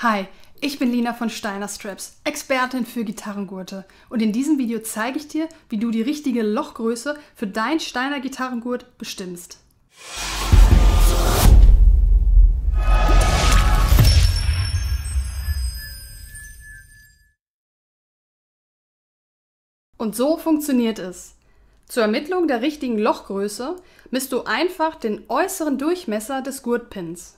Hi, ich bin Lina von Steiner Straps, Expertin für Gitarrengurte und in diesem Video zeige ich dir, wie du die richtige Lochgröße für dein Steiner Gitarrengurt bestimmst. Und so funktioniert es. Zur Ermittlung der richtigen Lochgröße misst du einfach den äußeren Durchmesser des Gurtpins.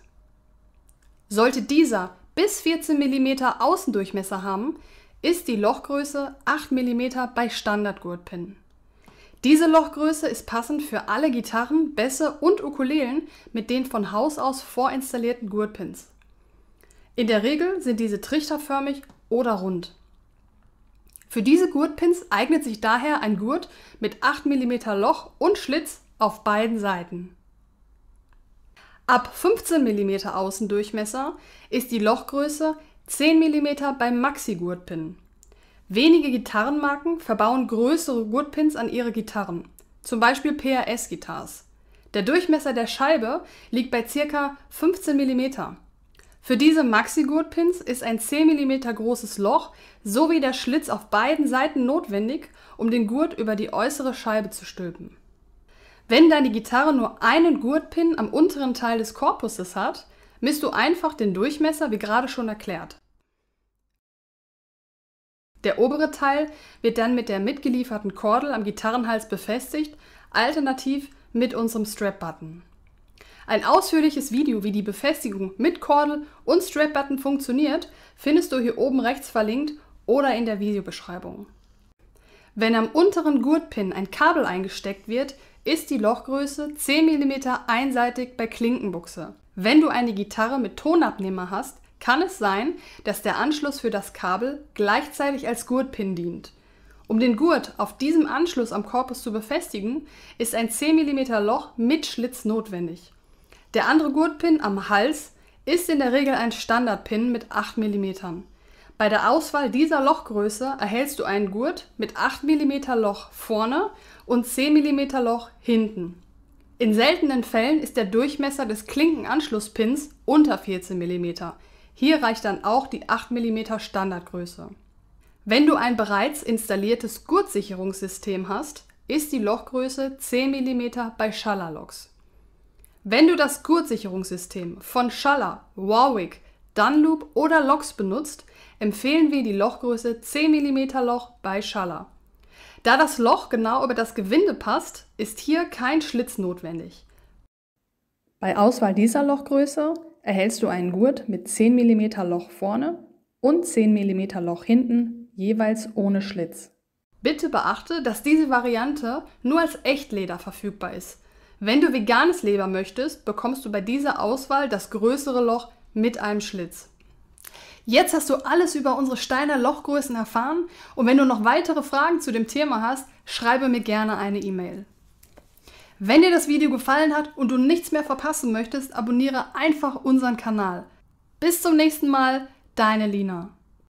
Sollte dieser bis 14 mm Außendurchmesser haben, ist die Lochgröße 8 mm bei Standardgurtpinnen. Diese Lochgröße ist passend für alle Gitarren, Bässe und Ukulelen mit den von Haus aus vorinstallierten Gurtpins. In der Regel sind diese trichterförmig oder rund. Für diese Gurtpins eignet sich daher ein Gurt mit 8 mm Loch und Schlitz auf beiden Seiten. Ab 15 mm Außendurchmesser ist die Lochgröße 10 mm beim Maxi-Gurtpin. Wenige Gitarrenmarken verbauen größere Gurtpins an ihre Gitarren, zum Beispiel PRS-Guitars. Der Durchmesser der Scheibe liegt bei ca. 15 mm. Für diese Maxi-Gurtpins ist ein 10 mm großes Loch sowie der Schlitz auf beiden Seiten notwendig, um den Gurt über die äußere Scheibe zu stülpen. Wenn deine Gitarre nur einen Gurtpin am unteren Teil des Korpuses hat, misst du einfach den Durchmesser, wie gerade schon erklärt. Der obere Teil wird dann mit der mitgelieferten Kordel am Gitarrenhals befestigt, alternativ mit unserem Strap-Button. Ein ausführliches Video, wie die Befestigung mit Kordel und Strap-Button funktioniert, findest du hier oben rechts verlinkt oder in der Videobeschreibung. Wenn am unteren Gurtpin ein Kabel eingesteckt wird, ist die Lochgröße 10 mm einseitig bei Klinkenbuchse. Wenn du eine Gitarre mit Tonabnehmer hast, kann es sein, dass der Anschluss für das Kabel gleichzeitig als Gurtpin dient. Um den Gurt auf diesem Anschluss am Korpus zu befestigen, ist ein 10 mm Loch mit Schlitz notwendig. Der andere Gurtpin am Hals ist in der Regel ein Standardpin mit 8 mm. Bei der Auswahl dieser Lochgröße erhältst du einen Gurt mit 8 mm Loch vorne und 10 mm Loch hinten. In seltenen Fällen ist der Durchmesser des Klinkenanschlusspins unter 14 mm. Hier reicht dann auch die 8 mm Standardgröße. Wenn du ein bereits installiertes Gurtsicherungssystem hast, ist die Lochgröße 10 mm bei Schaller Loks. Wenn du das Gurtsicherungssystem von Schaller, Warwick, Dunloop oder Loks benutzt, empfehlen wir die Lochgröße 10 mm Loch bei Schaller. Da das Loch genau über das Gewinde passt, ist hier kein Schlitz notwendig. Bei Auswahl dieser Lochgröße erhältst du einen Gurt mit 10 mm Loch vorne und 10 mm Loch hinten, jeweils ohne Schlitz. Bitte beachte, dass diese Variante nur als Echtleder verfügbar ist. Wenn du veganes Leber möchtest, bekommst du bei dieser Auswahl das größere Loch mit einem Schlitz. Jetzt hast du alles über unsere Steiner Lochgrößen erfahren und wenn du noch weitere Fragen zu dem Thema hast, schreibe mir gerne eine E-Mail. Wenn dir das Video gefallen hat und du nichts mehr verpassen möchtest, abonniere einfach unseren Kanal. Bis zum nächsten Mal, deine Lina.